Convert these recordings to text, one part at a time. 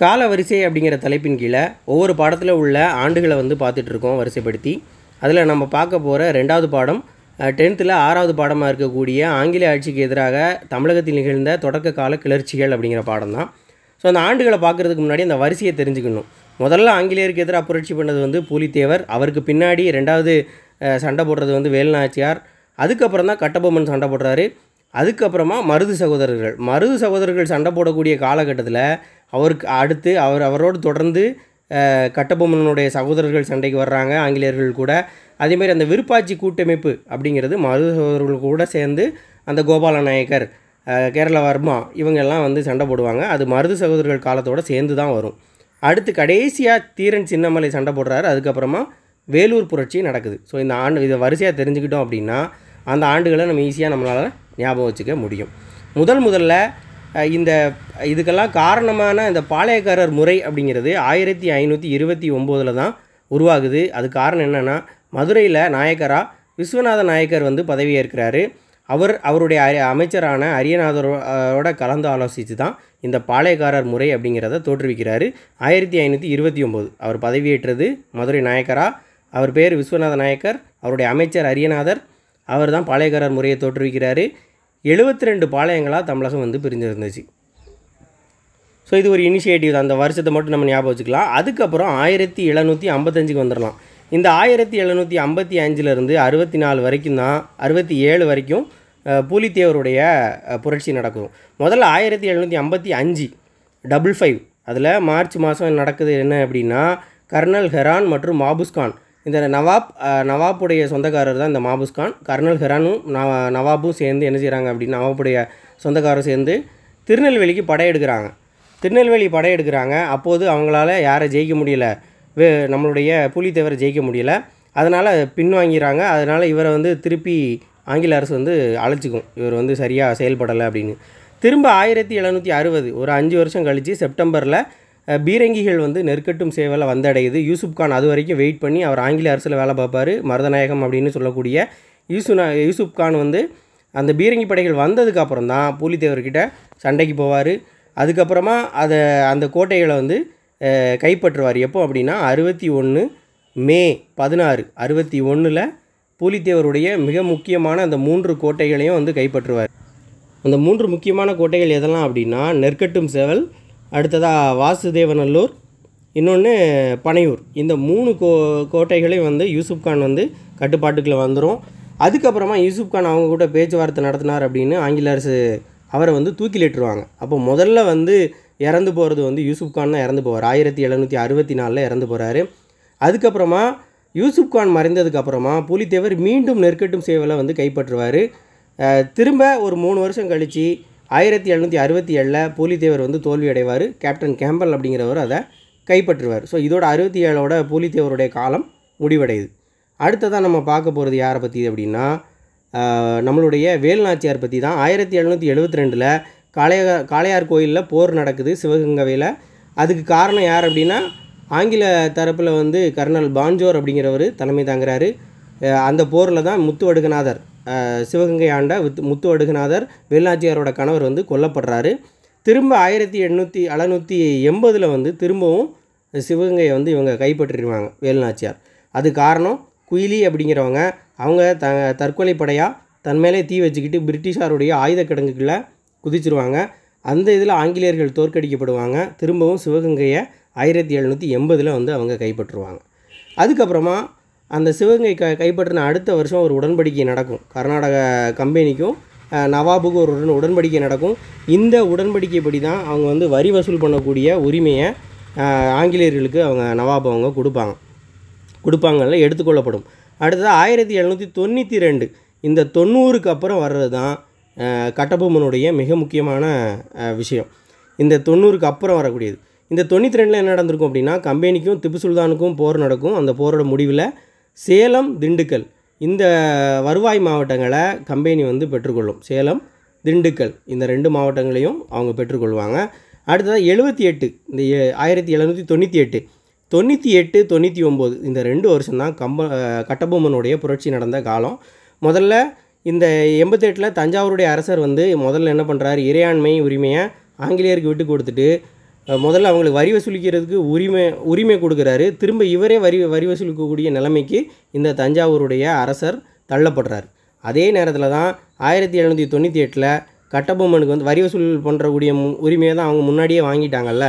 கால வரிசை அப்படிங்கிற தலைப்பின் கீழே ஒவ்வொரு பாடத்தில் உள்ள ஆண்டுகளை வந்து பார்த்துட்ருக்கோம் வரிசைப்படுத்தி அதில் நம்ம பார்க்க போகிற ரெண்டாவது பாடம் டென்த்தில் ஆறாவது பாடமாக இருக்கக்கூடிய ஆங்கில ஆட்சிக்கு எதிராக தமிழகத்தில் நிகழ்ந்த தொடக்க கால கிளர்ச்சிகள் அப்படிங்கிற பாடம் தான் ஸோ அந்த ஆண்டுகளை பார்க்குறதுக்கு முன்னாடி அந்த வரிசையை தெரிஞ்சுக்கணும் முதல்ல ஆங்கிலேயருக்கு எதிராக புரட்சி பண்ணது வந்து பூலித்தேவர் அவருக்கு பின்னாடி ரெண்டாவது சண்டை போடுறது வந்து வேலுநாச்சியார் அதுக்கப்புறம் தான் கட்டபொம்மன் சண்டை போடுறாரு அதுக்கப்புறமா மருது சகோதரர்கள் மருது சகோதரர்கள் சண்டை போடக்கூடிய காலகட்டத்தில் அவருக்கு அடுத்து அவர் அவரோடு தொடர்ந்து கட்டபொம்மனுடைய சகோதரர்கள் சண்டைக்கு வர்றாங்க ஆங்கிலேயர்கள் கூட அதேமாரி அந்த விருப்பாட்சி கூட்டமைப்பு அப்படிங்கிறது மருது சகோதரர்கள் கூட சேர்ந்து அந்த கோபால நாயக்கர் கேரள வர்மா இவங்கெல்லாம் வந்து சண்டை போடுவாங்க அது மருது சகோதரர்கள் காலத்தோடு சேர்ந்து தான் வரும் அடுத்து கடைசியாக தீரன் சின்னமலை சண்டை போடுறாரு அதுக்கப்புறமா வேலூர் புரட்சி நடக்குது ஸோ இந்த ஆண்டு இதை வரிசையாக தெரிஞ்சுக்கிட்டோம் அப்படின்னா அந்த ஆண்டுகளை நம்ம ஈஸியாக நம்மளால் ஞாபகம் வச்சுக்க முடியும் முதல் முதல்ல இந்த இதுக்கெல்லாம் காரணமான இந்த பாளையக்காரர் முறை அப்படிங்கிறது ஆயிரத்தி ஐநூற்றி இருபத்தி ஒம்போதில் தான் உருவாகுது அது காரணம் என்னென்னா மதுரையில் நாயக்கராக விஸ்வநாத நாயக்கர் வந்து பதவியேற்கிறாரு அவர் அவருடைய அமைச்சரான அரியநாதரோட கலந்து ஆலோசித்து தான் இந்த பாளையக்காரர் முறை அப்படிங்கிறத தோற்றுவிக்கிறார் ஆயிரத்தி ஐநூற்றி இருபத்தி ஒம்பது அவர் பதவியேற்றது மதுரை நாயக்கரா அவர் பேர் விஸ்வநாத நாயக்கர் அவருடைய அமைச்சர் அரியநாதர் அவர் தான் பாளையக்காரர் முறையை தோற்றுவிக்கிறாரு எழுபத்தி ரெண்டு பாளையங்களாக தமிழகம் வந்து பிரிஞ்சிருந்துச்சு ஸோ இது ஒரு இனிஷியேட்டிவ் அந்த வருஷத்தை மட்டும் நம்ம ஞாபகம் வச்சுக்கலாம் அதுக்கப்புறம் ஆயிரத்தி எழுநூற்றி ஐம்பத்தஞ்சுக்கு வந்துடலாம் இந்த ஆயிரத்தி எழுநூற்றி ஐம்பத்தி அஞ்சுலேருந்து அறுபத்தி நாலு வரைக்கும் தான் அறுபத்தி ஏழு வரைக்கும் புலித்தேவருடைய புரட்சி நடக்கும் முதல்ல ஆயிரத்தி எழுநூற்றி ஐம்பத்தி அஞ்சு டபுள் ஃபைவ் அதில் மார்ச் மாதம் நடக்குது என்ன அப்படின்னா கர்னல் ஹெரான் மற்றும் மாபுஸ்கான் இந்த நவாப் நவாப்புடைய சொந்தக்காரர் தான் இந்த மாபுஸ்கான் கர்னல் ஹெரானும் நவாபும் சேர்ந்து என்ன செய்கிறாங்க அப்படின்னு நவாப்புடைய சொந்தக்காரர் சேர்ந்து திருநெல்வேலிக்கு படையெடுக்கிறாங்க திருநெல்வேலி படையெடுக்கிறாங்க அப்போது அவங்களால யாரை ஜெயிக்க முடியல வே நம்மளுடைய புலித்தேவரை ஜெயிக்க முடியல அதனால் பின்வாங்கிறாங்க அதனால் இவரை வந்து திருப்பி ஆங்கில அரசு வந்து அழைச்சிக்கும் இவர் வந்து சரியாக செயல்படலை அப்படின்னு திரும்ப ஆயிரத்தி எழுநூற்றி அறுபது ஒரு அஞ்சு வருஷம் கழித்து செப்டம்பரில் பீரங்கிகள் வந்து நெற்கட்டும் சேவையில் வந்தடையுது யூசுப் கான் அது வரைக்கும் வெயிட் பண்ணி அவர் ஆங்கில அரசில் வேலை பார்ப்பார் மருதநாயகம் அப்படின்னு சொல்லக்கூடிய யூசுனா யூசுப் கான் வந்து அந்த பீரங்கி படைகள் வந்ததுக்கப்புறம் தான் பூலித்தேவர்கிட்ட சண்டைக்கு போவார் அதுக்கப்புறமா அதை அந்த கோட்டைகளை வந்து கைப்பற்றுவார் எப்போ அப்படின்னா அறுபத்தி ஒன்று மே பதினாறு அறுபத்தி ஒன்றில் பூலித்தேவருடைய மிக முக்கியமான அந்த மூன்று கோட்டைகளையும் வந்து கைப்பற்றுவார் அந்த மூன்று முக்கியமான கோட்டைகள் எதெல்லாம் அப்படின்னா நெற்கட்டும் சேவல் அடுத்ததாக வாசுதேவநல்லூர் இன்னொன்று பனையூர் இந்த மூணு கோ கோட்டைகளையும் வந்து யூசுப் கான் வந்து கட்டுப்பாட்டுக்குள்ளே வந்துடும் அதுக்கப்புறமா யூசுப் கான் அவங்க கூட பேச்சுவார்த்தை நடத்தினார் அப்படின்னு ஆங்கில அரசு அவரை வந்து தூக்கிலிட்டுருவாங்க அப்போ முதல்ல வந்து இறந்து போகிறது வந்து யூசுப் கான் தான் இறந்து போவார் ஆயிரத்தி எழுநூற்றி அறுபத்தி நாலில் இறந்து போகிறாரு அதுக்கப்புறமா யூசுப் கான் மறைந்ததுக்கப்புறமா புலித்தேவர் மீண்டும் நெற்கட்டும் சேவலை வந்து கைப்பற்றுவார் திரும்ப ஒரு மூணு வருஷம் கழித்து ஆயிரத்தி எழுநூற்றி அறுபத்தி ஏழில் பூலித்தேவர் வந்து தோல்வி அடைவார் கேப்டன் கேம்பல் அப்படிங்கிறவர் அதை கைப்பற்றுவார் ஸோ இதோட அறுபத்தி ஏழோட பூலித்தேவருடைய காலம் முடிவடையுது அடுத்ததாக நம்ம பார்க்க போகிறது யாரை பற்றி அப்படின்னா நம்மளுடைய வேல்நாச்சியார் பற்றி தான் ஆயிரத்தி எழுநூற்றி எழுபத்தி ரெண்டில் காளையா காளையார் கோயிலில் போர் நடக்குது சிவகங்கையில் அதுக்கு காரணம் யார் அப்படின்னா ஆங்கில தரப்பில் வந்து கர்னல் பான்ஜோர் அப்படிங்கிறவர் தலைமை தாங்குறாரு அந்த போரில் தான் முத்துவடுகநாதர் சிவகங்கை ஆண்ட வித் முத்து அடுகுநாதர் வேலுநாச்சியாரோட கணவர் வந்து கொல்லப்படுறாரு திரும்ப ஆயிரத்தி எண்ணூற்றி அறநூற்றி எண்பதில் வந்து திரும்பவும் சிவகங்கையை வந்து இவங்க கைப்பற்றிடுவாங்க வேலுநாச்சியார் அது காரணம் குயிலி அப்படிங்கிறவங்க அவங்க த தற்கொலைப்படையாக தன் மேலே தீ வச்சுக்கிட்டு பிரிட்டிஷாருடைய ஆயுத கிடங்குக்குள்ளே குதிச்சிருவாங்க அந்த இதில் ஆங்கிலேயர்கள் தோற்கடிக்கப்படுவாங்க திரும்பவும் சிவகங்கையை ஆயிரத்தி எழுநூற்றி எண்பதில் வந்து அவங்க கைப்பற்றுவாங்க அதுக்கப்புறமா அந்த சிவகங்கை க கைப்பற்றின அடுத்த வருஷம் ஒரு உடன்படிக்கை நடக்கும் கர்நாடக கம்பெனிக்கும் நவாபுக்கும் ஒரு உடன் உடன்படிக்கை நடக்கும் இந்த உடன்படிக்கைப்படி தான் அவங்க வந்து வரி வசூல் பண்ணக்கூடிய உரிமையை ஆங்கிலேயர்களுக்கு அவங்க நவாப் அவங்க கொடுப்பாங்க கொடுப்பாங்கல்ல எடுத்துக்கொள்ளப்படும் அடுத்தது ஆயிரத்தி எழுநூற்றி தொண்ணூற்றி ரெண்டு இந்த தொண்ணூறுக்கு அப்புறம் வர்றது தான் கட்டபொம்மனுடைய மிக முக்கியமான விஷயம் இந்த தொண்ணூறுக்கு அப்புறம் வரக்கூடியது இந்த தொண்ணூற்றி ரெண்டில் என்ன நடந்திருக்கும் அப்படின்னா கம்பெனிக்கும் திப்பு சுல்தானுக்கும் போர் நடக்கும் அந்த போரோட முடிவில் சேலம் திண்டுக்கல் இந்த வருவாய் மாவட்டங்களை கம்பெனி வந்து பெற்றுக்கொள்ளும் சேலம் திண்டுக்கல் இந்த ரெண்டு மாவட்டங்களையும் அவங்க பெற்றுக்கொள்வாங்க அடுத்ததாக எழுபத்தி எட்டு இந்த ஆயிரத்தி எழுநூற்றி தொண்ணூற்றி எட்டு தொண்ணூற்றி எட்டு தொண்ணூற்றி ஒம்பது இந்த ரெண்டு வருஷம்தான் கம்ப கட்டபொம்மனுடைய புரட்சி நடந்த காலம் முதல்ல இந்த எண்பத்தெட்டில் தஞ்சாவூருடைய அரசர் வந்து முதல்ல என்ன பண்ணுறாரு இறையாண்மை உரிமையை ஆங்கிலேயருக்கு விட்டு கொடுத்துட்டு முதல்ல அவங்களுக்கு வரி வசூலிக்கிறதுக்கு உரிமை உரிமை கொடுக்குறாரு திரும்ப இவரே வரி வரி வசூலிக்கக்கூடிய நிலைமைக்கு இந்த தஞ்சாவூருடைய அரசர் தள்ளப்படுறார் அதே நேரத்தில் தான் ஆயிரத்தி எழுநூற்றி தொண்ணூற்றி எட்டில் கட்டபொம்மனுக்கு வந்து வரி வசூல் பண்ணுறக்கூடிய உரிமையை தான் அவங்க முன்னாடியே வாங்கிட்டாங்கல்ல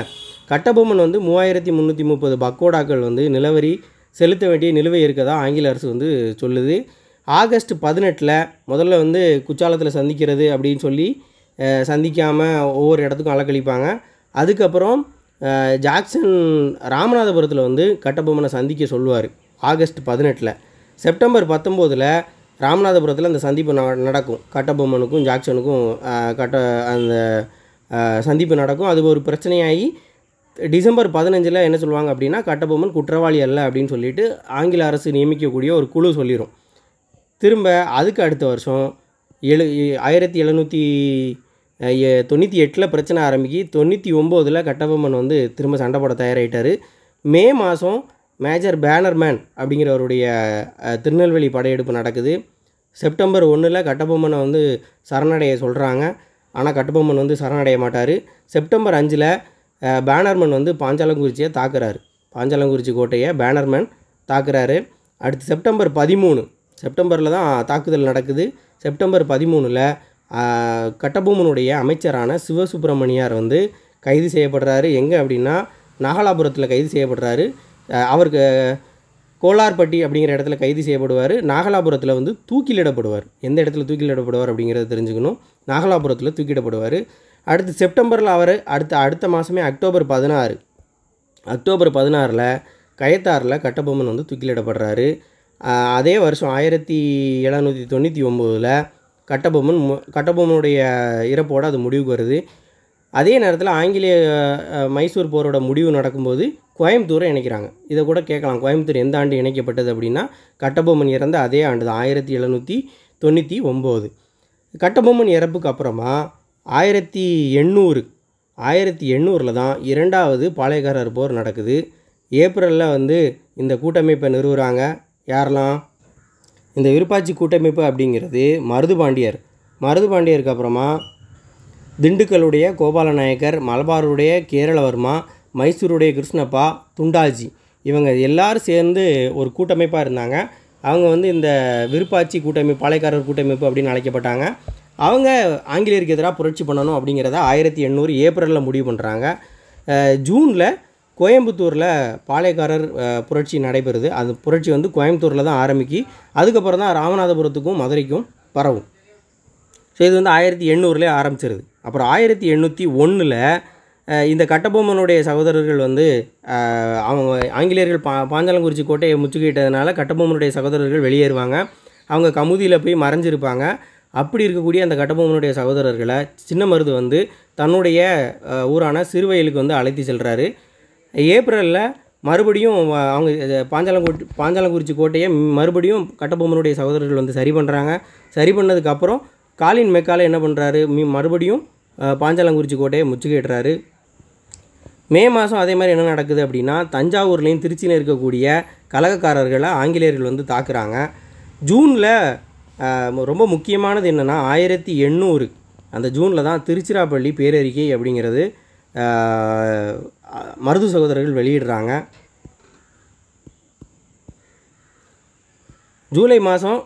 கட்டபொம்மன் வந்து மூவாயிரத்தி முந்நூற்றி முப்பது பக்கோடாக்கள் வந்து நிலவரி செலுத்த வேண்டிய நிலுவை தான் ஆங்கில அரசு வந்து சொல்லுது ஆகஸ்ட் பதினெட்டில் முதல்ல வந்து குற்றாலத்தில் சந்திக்கிறது அப்படின்னு சொல்லி சந்திக்காமல் ஒவ்வொரு இடத்துக்கும் அலக்கழிப்பாங்க அதுக்கப்புறம் ஜாக்சன் ராமநாதபுரத்தில் வந்து கட்டபொம்மனை சந்திக்க சொல்லுவார் ஆகஸ்ட் பதினெட்டில் செப்டம்பர் பத்தொம்போதில் ராமநாதபுரத்தில் அந்த சந்திப்பு நடக்கும் கட்டபொம்மனுக்கும் ஜாக்சனுக்கும் கட்ட அந்த சந்திப்பு நடக்கும் அது ஒரு பிரச்சனையாகி டிசம்பர் பதினஞ்சில் என்ன சொல்லுவாங்க அப்படின்னா கட்டபொம்மன் குற்றவாளி அல்ல அப்படின்னு சொல்லிட்டு ஆங்கில அரசு நியமிக்கக்கூடிய ஒரு குழு சொல்லிடும் திரும்ப அதுக்கு அடுத்த வருஷம் எழு ஆயிரத்தி எழுநூற்றி தொண்ணூற்றி எட்டில் பிரச்சனை ஆரம்பிக்கி தொண்ணூற்றி ஒம்போதில் கட்டபொம்மன் வந்து திரும்ப சண்டை போட தயாராகிட்டார் மே மாதம் மேஜர் பேனர்மேன் அப்படிங்கிறவருடைய திருநெல்வேலி படையெடுப்பு நடக்குது செப்டம்பர் ஒன்றில் கட்டபொம்மனை வந்து சரணடைய சொல்கிறாங்க ஆனால் கட்டபொம்மன் வந்து சரணடைய மாட்டார் செப்டம்பர் அஞ்சில் பேனர்மேன் வந்து பாஞ்சாலங்குறிச்சியை தாக்குறாரு பாஞ்சாலங்குறிச்சி கோட்டையை பேனர்மேன் தாக்குறாரு அடுத்து செப்டம்பர் பதிமூணு செப்டம்பரில் தான் தாக்குதல் நடக்குது செப்டம்பர் பதிமூணில் கட்டபொம்மனுடைய அமைச்சரான சிவசுப்பிரமணியார் வந்து கைது செய்யப்படுறாரு எங்கே அப்படின்னா நாகலாபுரத்தில் கைது செய்யப்படுறாரு அவருக்கு கோலார்பட்டி அப்படிங்கிற இடத்துல கைது செய்யப்படுவார் நாகலாபுரத்தில் வந்து தூக்கிலிடப்படுவார் எந்த இடத்துல தூக்கிலிடப்படுவார் அப்படிங்கிறத தெரிஞ்சுக்கணும் நாகலாபுரத்தில் தூக்கிடப்படுவார் அடுத்து செப்டம்பரில் அவர் அடுத்த அடுத்த மாதமே அக்டோபர் பதினாறு அக்டோபர் பதினாறில் கயத்தாரில் கட்டபொம்மன் வந்து தூக்கிலிடப்படுறாரு அதே வருஷம் ஆயிரத்தி எழுநூற்றி தொண்ணூற்றி ஒம்போதில் கட்டபொம்மன் கட்டபொம்மனுடைய இறப்போடு அது முடிவுக்கு வருது அதே நேரத்தில் ஆங்கிலேய மைசூர் போரோட முடிவு நடக்கும்போது கோயம்புத்தூரை இணைக்கிறாங்க இதை கூட கேட்கலாம் கோயம்புத்தூர் எந்த ஆண்டு இணைக்கப்பட்டது அப்படின்னா கட்டபொம்மன் இறந்த அதே ஆண்டு தான் ஆயிரத்தி எழுநூற்றி தொண்ணூற்றி ஒம்பது கட்டபொம்மன் இறப்புக்கு அப்புறமா ஆயிரத்தி எண்ணூறு ஆயிரத்தி எண்ணூறில் தான் இரண்டாவது பாளையக்காரர் போர் நடக்குது ஏப்ரலில் வந்து இந்த கூட்டமைப்பை நிறுவுகிறாங்க யாரெல்லாம் இந்த விருப்பாட்சி கூட்டமைப்பு அப்படிங்கிறது மருதுபாண்டியர் மருதுபாண்டியருக்கு அப்புறமா திண்டுக்கலுடைய கோபாலநாயக்கர் மலபாருடைய கேரளவர்மா மைசூருடைய கிருஷ்ணப்பா துண்டாஜி இவங்க எல்லாரும் சேர்ந்து ஒரு கூட்டமைப்பாக இருந்தாங்க அவங்க வந்து இந்த விருப்பாட்சி கூட்டமைப்பு பாளையக்காரர் கூட்டமைப்பு அப்படின்னு அழைக்கப்பட்டாங்க அவங்க ஆங்கிலேயருக்கு எதிராக புரட்சி பண்ணணும் அப்படிங்கிறத ஆயிரத்தி எண்ணூறு ஏப்ரலில் முடிவு பண்ணுறாங்க ஜூனில் கோயம்புத்தூரில் பாளையக்காரர் புரட்சி நடைபெறுது அது புரட்சி வந்து கோயம்புத்தூரில் தான் ஆரம்பிக்கி அதுக்கப்புறம் தான் ராமநாதபுரத்துக்கும் மதுரைக்கும் பரவும் ஸோ இது வந்து ஆயிரத்தி எண்ணூறுலேயே ஆரம்பிச்சிருது அப்புறம் ஆயிரத்தி எண்ணூற்றி ஒன்றில் இந்த கட்டபொம்மனுடைய சகோதரர்கள் வந்து அவங்க ஆங்கிலேயர்கள் பா பாஞ்சாலங்குறிச்சி கோட்டையை முச்சுக்கிட்டதுனால கட்டபொம்மனுடைய சகோதரர்கள் வெளியேறுவாங்க அவங்க கமுதியில் போய் மறைஞ்சிருப்பாங்க அப்படி இருக்கக்கூடிய அந்த கட்டபொம்மனுடைய சகோதரர்களை சின்ன மருது வந்து தன்னுடைய ஊரான சிறுவயலுக்கு வந்து அழைத்து செல்கிறாரு ஏப்ரலில் மறுபடியும் அவங்க பாஞ்சாலங்கோட் பாஞ்சாலங்குறிச்சி கோட்டையை மறுபடியும் கட்டபொம்மனுடைய சகோதரர்கள் வந்து சரி பண்ணுறாங்க சரி பண்ணதுக்கப்புறம் காலின் மெக்கால என்ன பண்ணுறாரு மீ மறுபடியும் பாஞ்சாலங்குறிச்சி கோட்டையை முச்சுக்கிட்டுறாரு மே மாதம் அதே மாதிரி என்ன நடக்குது அப்படின்னா தஞ்சாவூர்லேயும் திருச்சியில் இருக்கக்கூடிய கலகக்காரர்களை ஆங்கிலேயர்கள் வந்து தாக்குறாங்க ஜூனில் ரொம்ப முக்கியமானது என்னென்னா ஆயிரத்தி எண்ணூறு அந்த ஜூனில் தான் திருச்சிராப்பள்ளி பேரறிக்கை அப்படிங்கிறது மருது சகோதரர்கள் வெளியிடுறாங்க ஜூலை மாதம்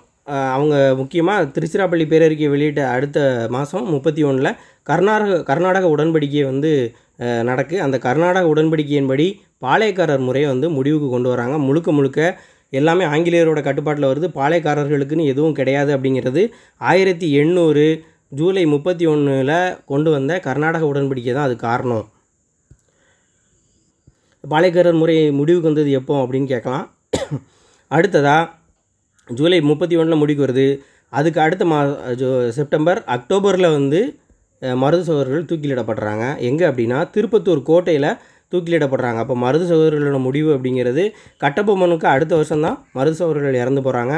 அவங்க முக்கியமாக திருச்சிராப்பள்ளி பேரறிக்கை வெளியிட்ட அடுத்த மாதம் முப்பத்தி ஒன்றில் கர்நாடக கர்நாடக உடன்படிக்கை வந்து நடக்கு அந்த கர்நாடக உடன்படிக்கையின்படி பாளையக்காரர் முறையை வந்து முடிவுக்கு கொண்டு வராங்க முழுக்க முழுக்க எல்லாமே ஆங்கிலேயரோட கட்டுப்பாட்டில் வருது பாளையக்காரர்களுக்குன்னு எதுவும் கிடையாது அப்படிங்கிறது ஆயிரத்தி எண்ணூறு ஜூலை முப்பத்தி ஒன்றில் கொண்டு வந்த கர்நாடக உடன்படிக்கை தான் அது காரணம் பாலைக்கரர் முறை முடிவுக்கு வந்தது எப்போ அப்படின்னு கேட்கலாம் அடுத்ததாக ஜூலை முப்பத்தி ஒன்றில் முடிக்கு வருது அதுக்கு அடுத்த மா செப்டம்பர் அக்டோபரில் வந்து மருது சகோதரர்கள் தூக்கிலிடப்படுறாங்க எங்கே அப்படின்னா திருப்பத்தூர் கோட்டையில் தூக்கிலிடப்படுறாங்க அப்போ மருது சகோதரர்களோட முடிவு அப்படிங்கிறது கட்டபொம்மனுக்கு அடுத்த வருஷம்தான் மருது சகோதரர்கள் இறந்து போகிறாங்க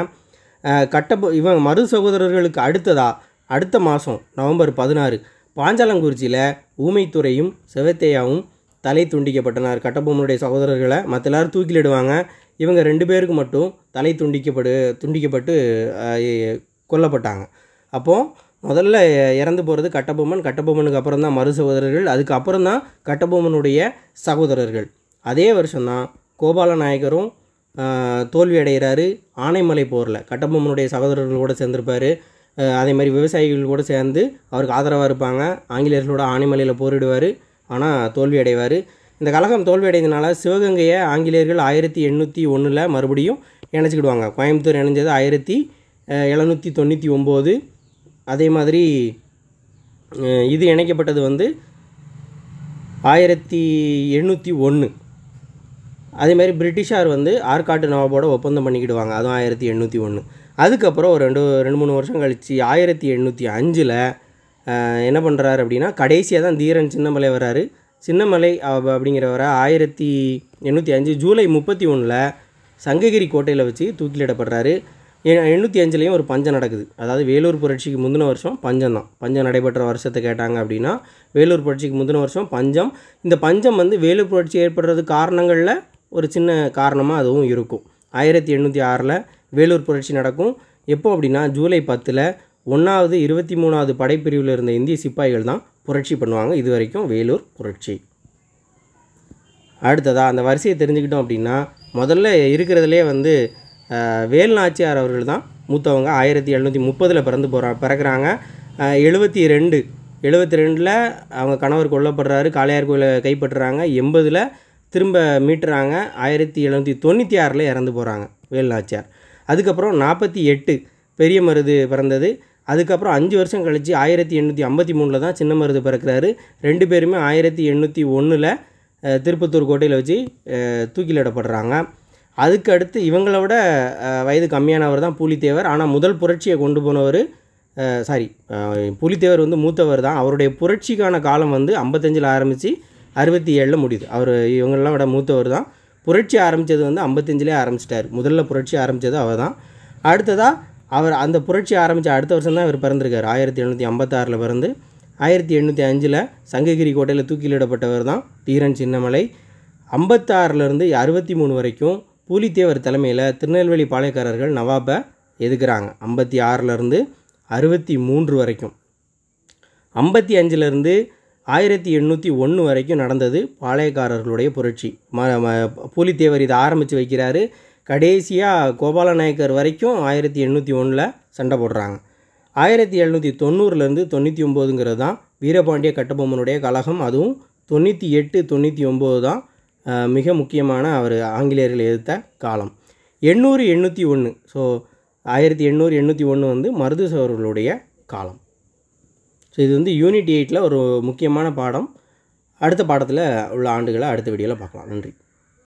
கட்டப்ப இவன் மருது சகோதரர்களுக்கு அடுத்ததாக அடுத்த மாதம் நவம்பர் பதினாறு பாஞ்சாலங்குறிச்சியில் ஊமைத்துறையும் செவத்தையாவும் தலை துண்டிக்கப்பட்டனர் கட்டபொம்மனுடைய சகோதரர்களை மற்ற எல்லாரும் தூக்கிலிடுவாங்க இவங்க ரெண்டு பேருக்கு மட்டும் தலை துண்டிக்கப்படு துண்டிக்கப்பட்டு கொல்லப்பட்டாங்க அப்போது முதல்ல இறந்து போகிறது கட்டபொம்மன் கட்டபொம்மனுக்கு அப்புறம் தான் மறு சகோதரர்கள் அதுக்கப்புறம் தான் கட்டபொம்மனுடைய சகோதரர்கள் அதே வருஷம்தான் கோபால நாயகரும் தோல்வி அடைகிறாரு ஆனைமலை போரில் கட்டபொம்மனுடைய சகோதரர்களோடு சேர்ந்திருப்பார் அதே மாதிரி விவசாயிகள் கூட சேர்ந்து அவருக்கு ஆதரவாக இருப்பாங்க ஆங்கிலேயர்களோட ஆனைமலையில் போரிடுவார் ஆனால் தோல்வி அடைவார் இந்த கழகம் தோல்வி அடைந்தனால சிவகங்கையை ஆங்கிலேயர்கள் ஆயிரத்தி எண்ணூற்றி ஒன்றில் மறுபடியும் இணைச்சிக்கிடுவாங்க கோயம்புத்தூர் இணைஞ்சது ஆயிரத்தி எழுநூற்றி தொண்ணூற்றி ஒம்பது அதே மாதிரி இது இணைக்கப்பட்டது வந்து ஆயிரத்தி எண்ணூற்றி ஒன்று அதேமாதிரி பிரிட்டிஷார் வந்து ஆற்காட்டு நவாபோட ஒப்பந்தம் பண்ணிக்கிடுவாங்க அதுவும் ஆயிரத்தி எண்ணூற்றி ஒன்று அதுக்கப்புறம் ஒரு ரெண்டு ரெண்டு மூணு வருஷம் கழித்து ஆயிரத்தி எண்ணூற்றி அஞ்சில் என்ன பண்ணுறாரு அப்படின்னா கடைசியாக தான் தீரன் சின்னமலை வர்றாரு சின்னமலை அப்படிங்கிறவரை ஆயிரத்தி எண்ணூற்றி அஞ்சு ஜூலை முப்பத்தி ஒன்றில் சங்ககிரி கோட்டையில் வச்சு தூக்கிலிடப்படுறாரு எண்ணூற்றி அஞ்சுலேயும் ஒரு பஞ்சம் நடக்குது அதாவது வேலூர் புரட்சிக்கு முந்தின வருஷம் பஞ்சம் தான் பஞ்சம் நடைபெற்ற வருஷத்தை கேட்டாங்க அப்படின்னா வேலூர் புரட்சிக்கு முந்தின வருஷம் பஞ்சம் இந்த பஞ்சம் வந்து வேலூர் புரட்சி ஏற்படுறது காரணங்களில் ஒரு சின்ன காரணமாக அதுவும் இருக்கும் ஆயிரத்தி எண்ணூற்றி ஆறில் வேலூர் புரட்சி நடக்கும் எப்போ அப்படின்னா ஜூலை பத்தில் ஒன்றாவது இருபத்தி மூணாவது படைப்பிரிவில் இருந்த இந்திய சிப்பாய்கள் தான் புரட்சி பண்ணுவாங்க இது வரைக்கும் வேலூர் புரட்சி அடுத்ததாக அந்த வரிசையை தெரிஞ்சுக்கிட்டோம் அப்படின்னா முதல்ல இருக்கிறதுலே வந்து வேல் நாச்சியார் அவர்கள் தான் மூத்தவங்க ஆயிரத்தி எழுநூற்றி முப்பதில் பிறந்து போகிறா பிறக்கிறாங்க எழுபத்தி ரெண்டு எழுபத்தி ரெண்டில் அவங்க கணவர் கொல்லப்படுறாரு காளையார் கோயிலை கைப்பற்றுறாங்க எண்பதில் திரும்ப மீட்டுறாங்க ஆயிரத்தி எழுநூற்றி தொண்ணூற்றி ஆறில் இறந்து போகிறாங்க வேல் நாச்சியார் அதுக்கப்புறம் நாற்பத்தி எட்டு பெரிய மருது பிறந்தது அதுக்கப்புறம் அஞ்சு வருஷம் கழித்து ஆயிரத்தி எண்ணூற்றி ஐம்பத்தி மூணில் தான் சின்ன மருது பிறக்கிறாரு ரெண்டு பேருமே ஆயிரத்தி எண்ணூற்றி ஒன்றில் திருப்பத்தூர் கோட்டையில் வச்சு தூக்கிலிடப்படுறாங்க அதுக்கடுத்து இவங்கள விட வயது கம்மியானவர் தான் புலித்தேவர் ஆனால் முதல் புரட்சியை கொண்டு போனவர் சாரி புலித்தேவர் வந்து மூத்தவர் தான் அவருடைய புரட்சிக்கான காலம் வந்து ஐம்பத்தஞ்சில் ஆரம்பித்து அறுபத்தி ஏழில் முடியுது அவர் இவங்களெலாம் விட மூத்தவர் தான் புரட்சி ஆரம்பித்தது வந்து ஐம்பத்தஞ்சிலே ஆரம்பிச்சிட்டார் முதல்ல புரட்சி ஆரம்பித்தது அவர் தான் அடுத்ததாக அவர் அந்த புரட்சி ஆரம்பித்த அடுத்த வருஷம் தான் இவர் பிறந்திருக்கார் ஆயிரத்தி எழுநூற்றி ஐம்பத்தாறில் பிறந்து ஆயிரத்தி எண்ணூற்றி அஞ்சில் சங்ககிரி கோட்டையில் தூக்கிலிடப்பட்டவர் தான் தீரன் சின்னமலை ஐம்பத்தாறுலேருந்து அறுபத்தி மூணு வரைக்கும் பூலித்தேவர் தலைமையில் திருநெல்வேலி பாளையக்காரர்கள் நவாபை எதுக்குறாங்க ஐம்பத்தி ஆறுலேருந்து அறுபத்தி மூன்று வரைக்கும் ஐம்பத்தி அஞ்சுலேருந்து ஆயிரத்தி எண்ணூற்றி ஒன்று வரைக்கும் நடந்தது பாளையக்காரர்களுடைய புரட்சி ம புலித்தேவர் இதை ஆரம்பித்து வைக்கிறாரு கடைசியாக கோபாலநாயக்கர் வரைக்கும் ஆயிரத்தி எண்ணூற்றி ஒன்றில் சண்டை போடுறாங்க ஆயிரத்தி எழுநூற்றி தொண்ணூறுலேருந்து தொண்ணூற்றி ஒம்போதுங்கிறது தான் வீரபாண்டிய கட்டபொம்மனுடைய கழகம் அதுவும் தொண்ணூற்றி எட்டு தொண்ணூற்றி ஒம்பது தான் மிக முக்கியமான அவர் ஆங்கிலேயர்கள் எதிர்த்த காலம் எண்ணூறு எண்ணூற்றி ஒன்று ஸோ ஆயிரத்தி எண்ணூறு எண்ணூற்றி ஒன்று வந்து மருதுசவர்களுடைய காலம் ஸோ இது வந்து யூனிட் எயிட்டில் ஒரு முக்கியமான பாடம் அடுத்த பாடத்தில் உள்ள ஆண்டுகளை அடுத்த வீடியோவில் பார்க்கலாம் நன்றி